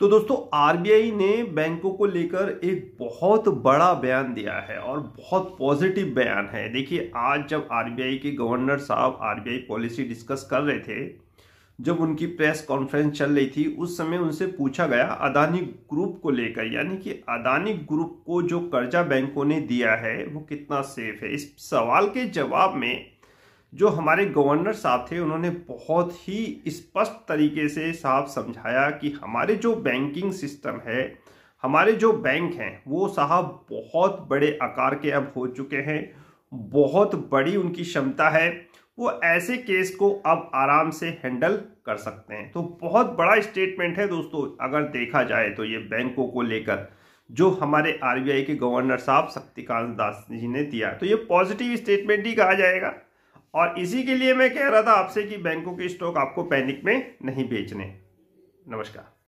तो दोस्तों आरबीआई ने बैंकों को लेकर एक बहुत बड़ा बयान दिया है और बहुत पॉजिटिव बयान है देखिए आज जब आरबीआई के गवर्नर साहब आरबीआई पॉलिसी डिस्कस कर रहे थे जब उनकी प्रेस कॉन्फ्रेंस चल रही थी उस समय उनसे पूछा गया अदानी ग्रुप को लेकर यानी कि अदानी ग्रुप को जो कर्जा बैंकों ने दिया है वो कितना सेफ है इस सवाल के जवाब में जो हमारे गवर्नर साहब थे उन्होंने बहुत ही स्पष्ट तरीके से साहब समझाया कि हमारे जो बैंकिंग सिस्टम है हमारे जो बैंक हैं वो साहब बहुत बड़े आकार के अब हो चुके हैं बहुत बड़ी उनकी क्षमता है वो ऐसे केस को अब आराम से हैंडल कर सकते हैं तो बहुत बड़ा स्टेटमेंट है दोस्तों अगर देखा जाए तो ये बैंकों को लेकर जो हमारे आरबीआई के गवर्नर साहब शक्तिकांत दास जी ने दिया तो ये पॉजिटिव स्टेटमेंट ही कहा जाएगा और इसी के लिए मैं कह रहा था आपसे कि बैंकों के स्टॉक आपको पैनिक में नहीं बेचने नमस्कार